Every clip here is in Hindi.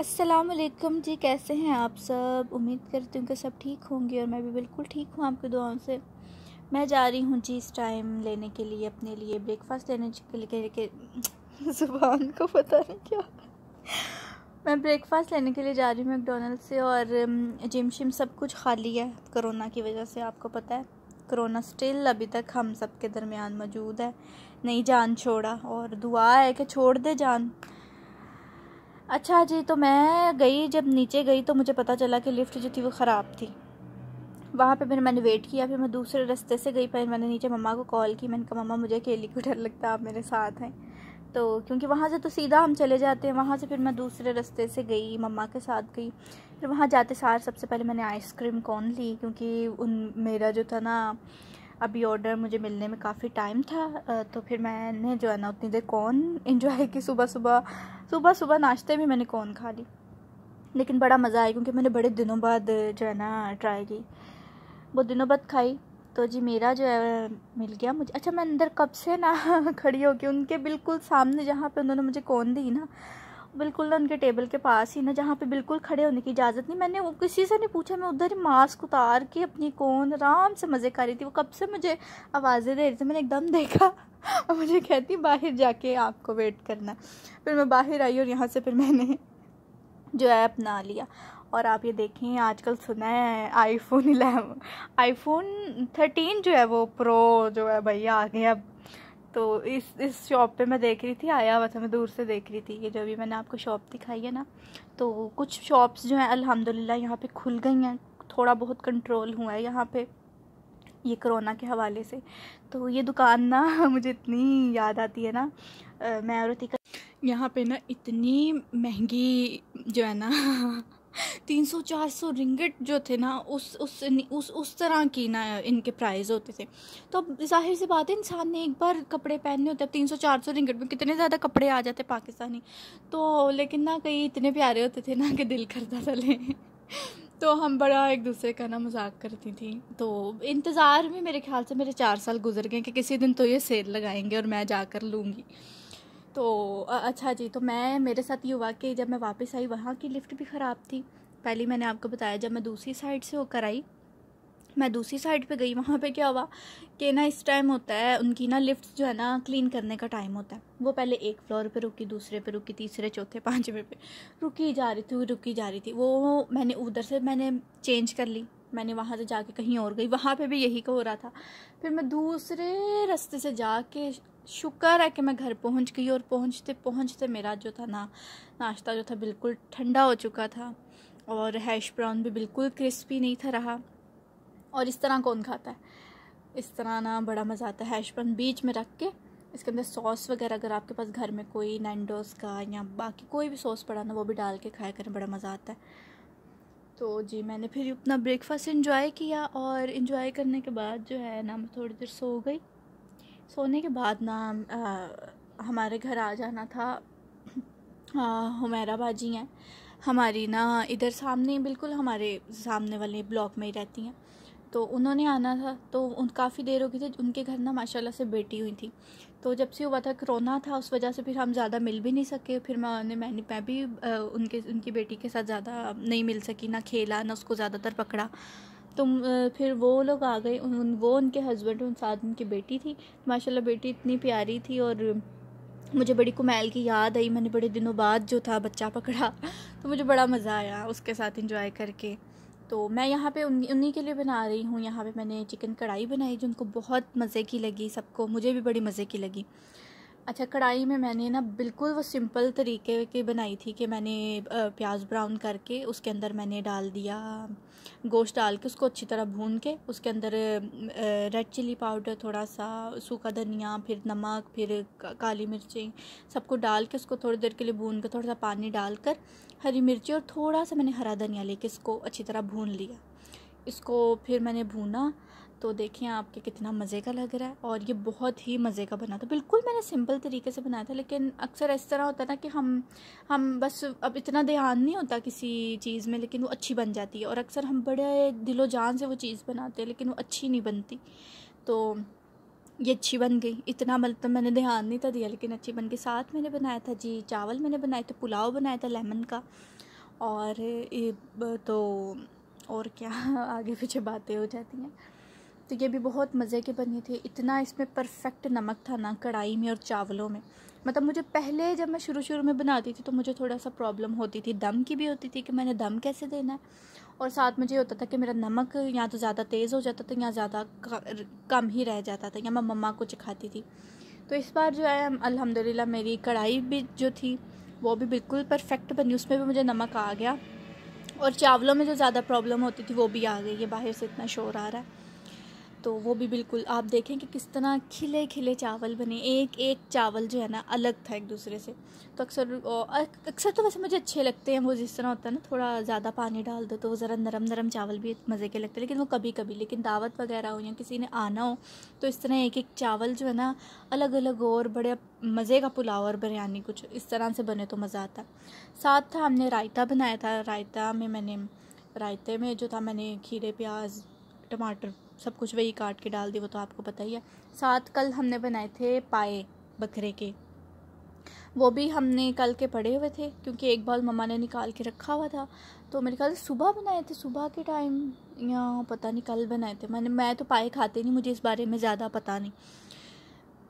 असलकम जी कैसे हैं आप सब उम्मीद करती हूँ कि सब ठीक होंगे और मैं भी बिल्कुल ठीक हूँ आपकी दुआओं से मैं जा रही हूँ जी इस टाइम लेने के लिए अपने लिए ब्रेकफास्ट लेने के लिए के, जुबान को पता नहीं क्या मैं ब्रेकफास्ट लेने के लिए जा रही हूँ मैकडोनल्ड से और जिम शिम सब कुछ खाली है कोरोना की वजह से आपको पता है कोरोना स्टिल अभी तक हम सब के दरमियान मौजूद है नहीं जान छोड़ा और दुआ है कि छोड़ दे जान अच्छा जी तो मैं गई जब नीचे गई तो मुझे पता चला कि लिफ्ट जो थी वो ख़राब थी वहाँ पे फिर मैंने वेट किया फिर मैं दूसरे रास्ते से गई फिर मैंने नीचे मम्मा को कॉल की मैंने कहा मम्मा मुझे अकेली को डर लगता है आप मेरे साथ हैं तो क्योंकि वहाँ से तो सीधा हम चले जाते हैं वहाँ से फिर मैं दूसरे रास्ते से गई मम्मा के साथ गई फिर वहाँ जाते सार सबसे पहले मैंने आइसक्रीम कौन ली क्योंकि उन मेरा जो था ना अभी ऑर्डर मुझे मिलने में काफ़ी टाइम था तो फिर मैंने जो है ना उतनी देर कौन इन्जॉय की सुबह सुबह सुबह सुबह नाश्ते में मैंने कौन खा ली लेकिन बड़ा मज़ा आया क्योंकि मैंने बड़े दिनों बाद जो है ना ट्राई की वो दिनों बाद खाई तो जी मेरा जो है मिल गया मुझे अच्छा मैं अंदर कब से ना खड़ी होगी उनके बिल्कुल सामने जहाँ पे उन्होंने मुझे कौन दी ना बिल्कुल ना उनके टेबल के पास ही ना जहाँ पे बिल्कुल खड़े होने की इजाज़त नहीं मैंने वो किसी से नहीं पूछा मैं उधर ही मास्क उतार के अपनी कौन आराम से मज़े कर रही थी वो कब से मुझे आवाज़ें दे रही थी मैंने एकदम देखा और मुझे कहती बाहर जाके आपको वेट करना फिर मैं बाहर आई और यहाँ से फिर मैंने जो है अपना लिया और आप ये देखें आजकल सुना है आईफोन इलेवन आईफोन थर्टीन जो है वो प्रो जो है भैया आ गया अब तो इस इस शॉप पे मैं देख रही थी आया हुआ था मैं दूर से देख रही थी ये जो भी मैंने आपको शॉप दिखाई है ना तो कुछ शॉप्स जो हैं अल्हम्दुलिल्लाह यहाँ पे खुल गई हैं थोड़ा बहुत कंट्रोल हुआ है यहाँ पे ये कोरोना के हवाले से तो ये दुकान ना मुझे इतनी याद आती है ना मैं और यहाँ पर ना इतनी महंगी जो है ना तीन सौ चार सौ रिंगट जो थे ना उस उस उस उस तरह की ना इनके प्राइस होते थे तो अब जाहिर सी बात है इंसान ने एक बार कपड़े पहनने होते अब तीन सौ चार सौ रिंगट में कितने ज़्यादा कपड़े आ जाते पाकिस्तानी तो लेकिन ना कहीं इतने प्यारे होते थे ना कि दिल करता था लें तो हम बड़ा एक दूसरे का ना मजाक करती थी तो इंतज़ार में मेरे ख्याल से मेरे चार साल गुजर गए कि किसी दिन तो ये सेल लगाएंगे और मैं जा कर लूँगी तो अच्छा जी तो मैं मेरे साथ ये हुआ कि जब मैं वापस आई वहाँ की लिफ्ट भी ख़राब थी पहले मैंने आपको बताया जब मैं दूसरी साइड से होकर आई मैं दूसरी साइड पे गई वहाँ पे क्या हुआ कि ना इस टाइम होता है उनकी ना लिफ्ट जो है ना क्लीन करने का टाइम होता है वो पहले एक फ्लोर पे रुकी दूसरे पे रुकी तीसरे चौथे पाँचवें पे रुकी जा रही थी रुकी जा रही थी वो मैंने उधर से मैंने चेंज कर ली मैंने वहाँ से जाके कहीं और गई वहाँ पर भी यही का हो रहा था फिर मैं दूसरे रास्ते से जा शुक्र है कि मैं घर पहुँच गई और पहुँचते पहुँचते मेरा जो था ना नाश्ता जो था बिल्कुल ठंडा हो चुका था और हैश ब्राउन भी बिल्कुल क्रिस्पी नहीं था रहा और इस तरह कौन खाता है इस तरह ना बड़ा मज़ा आता है हैश ब्राउन बीच में रख के इसके अंदर सॉस वगैरह अगर आपके पास घर में कोई नैंडोस का या बाकी कोई भी सॉस पड़ा ना वो भी डाल के खाया करें बड़ा मज़ा आता है तो जी मैंने फिर अपना ब्रेकफास्ट इन्जॉय किया और इन्जॉय करने के बाद जो है ना मैं थोड़ी देर सो गई सोने के बाद ना आ, हमारे घर आ जाना था हुमैरा भाजी हैं हमारी ना इधर सामने बिल्कुल हमारे सामने वाले ब्लॉक में ही रहती हैं तो उन्होंने आना था तो उन काफ़ी देर हो गई थी उनके घर ना माशाल्लाह से बेटी हुई थी तो जब से हुआ था कोरोना था उस वजह से फिर हम ज़्यादा मिल भी नहीं सके फिर मैंने मैंने मैं भी उनके उनकी बेटी के साथ ज़्यादा नहीं मिल सकी ना खेला ना उसको ज़्यादातर पकड़ा तो फिर वो लोग आ गए उन वो उनके हस्बैंड उन साथ उनकी बेटी थी माशाल्लाह बेटी इतनी प्यारी थी और मुझे बड़ी कुमैल की याद आई मैंने बड़े दिनों बाद जो था बच्चा पकड़ा तो मुझे बड़ा मज़ा आया उसके साथ इंजॉय करके तो मैं यहाँ पे उन उन्हीं के लिए बना रही हूँ यहाँ पे मैंने चिकन कढ़ाई बनाई जो उनको बहुत मज़े की लगी सबको मुझे भी बड़ी मज़े की लगी अच्छा कढ़ाई में मैंने ना बिल्कुल वो सिंपल तरीके की बनाई थी कि मैंने प्याज ब्राउन करके उसके अंदर मैंने डाल दिया गोश्त डाल के उसको अच्छी तरह भून के उसके अंदर रेड चिली पाउडर थोड़ा सा सूखा धनिया फिर नमक फिर काली मिर्ची सबको डाल के उसको थोड़ी देर के लिए भून के थोड़ा सा पानी डालकर हरी मिर्ची और थोड़ा सा मैंने हरा धनिया लेके इसको अच्छी तरह भून लिया इसको फिर मैंने भूना तो देखें आपके कितना मज़े का लग रहा है और ये बहुत ही मज़े का बना था बिल्कुल मैंने सिंपल तरीके से बनाया था लेकिन अक्सर इस तरह होता ना कि हम हम बस अब इतना ध्यान नहीं होता किसी चीज़ में लेकिन वो अच्छी बन जाती है और अक्सर हम बड़े दिलो जान से वो चीज़ बनाते हैं लेकिन वो अच्छी नहीं बनती तो ये अच्छी बन गई इतना मतलब मैंने ध्यान नहीं था दिया लेकिन अच्छी बन गई साथ मैंने बनाया था जी चावल मैंने बनाए थे पुलाव बनाया था लेमन का और तो और क्या आगे पीछे बातें हो जाती हैं तो ये भी बहुत मज़े के बनी थी इतना इसमें परफेक्ट नमक था ना कढ़ाई में और चावलों में मतलब मुझे पहले जब मैं शुरू शुरू में बनाती थी तो मुझे थोड़ा सा प्रॉब्लम होती थी दम की भी होती थी कि मैंने दम कैसे देना है और साथ मुझे होता था कि मेरा नमक या तो ज़्यादा तेज़ हो जाता था या ज़्यादा कम ही रह जाता था या मैं मम्मा को चिखाती थी तो इस बार जो है अलहमदिल्ला मेरी कढ़ाई भी जो थी वो भी बिल्कुल परफेक्ट बनी उसमें भी मुझे नमक आ गया और चावलों में जो ज़्यादा प्रॉब्लम होती थी वो भी आ गई है बाहर से इतना शोर आ रहा है तो वो भी बिल्कुल आप देखें कि किस तरह खिले खिले चावल बने एक एक चावल जो है ना अलग था एक दूसरे से तो अक्सर अक्सर तो वैसे मुझे अच्छे लगते हैं वो जिस तरह होता है ना थोड़ा ज़्यादा पानी डाल दो तो वो ज़रा नरम नरम चावल भी मज़े के लगते हैं लेकिन वो कभी कभी लेकिन दावत वगैरह हो या किसी ने आना हो तो इस तरह एक एक चावल जो है ना अलग अलग और बड़े मज़े का पुलाव और बिरयानी कुछ इस तरह से बने तो मज़ा आता साथ था हमने रायता बनाया था रायता में मैंने रायते में जो था मैंने खीरे प्याज टमाटर सब कुछ वही काट के डाल दी वो तो आपको पता ही है साथ कल हमने बनाए थे पाए बकरे के वो भी हमने कल के पड़े हुए थे क्योंकि एक बार मम्मा ने निकाल के रखा हुआ था तो मेरे ख्याल सुबह बनाए थे सुबह के टाइम या पता नहीं कल बनाए थे मैंने मैं तो पाए खाते नहीं मुझे इस बारे में ज़्यादा पता नहीं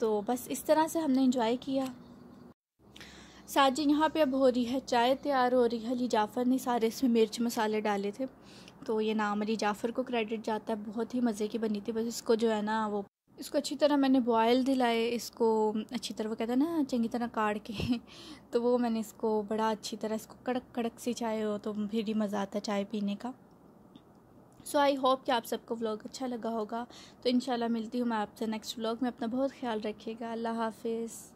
तो बस इस तरह से हमने इंजॉय किया साजी यहाँ पे अब हो रही है चाय तैयार हो रही है अली जाफ़र ने सारे इसमें मिर्च मसाले डाले थे तो ये नाम अली जाफ़र को क्रेडिट जाता है बहुत ही मज़े की बनी थी बस इसको जो है ना वो इसको अच्छी तरह मैंने बॉयल दिलाए इसको अच्छी तरह वो कहते हैं ना चंगी तरह काट के तो वो मैंने इसको बड़ा अच्छी तरह इसको कड़क कड़क सी चाय हो तो फिर ही मज़ा आता है चाय पीने का सो आई होप कि आप सबको व्लॉग अच्छा लगा होगा तो इन मिलती हूँ मैं आपसे नेक्स्ट व्लॉग में अपना बहुत ख्याल रखिएगा अल्लाह हाफिज़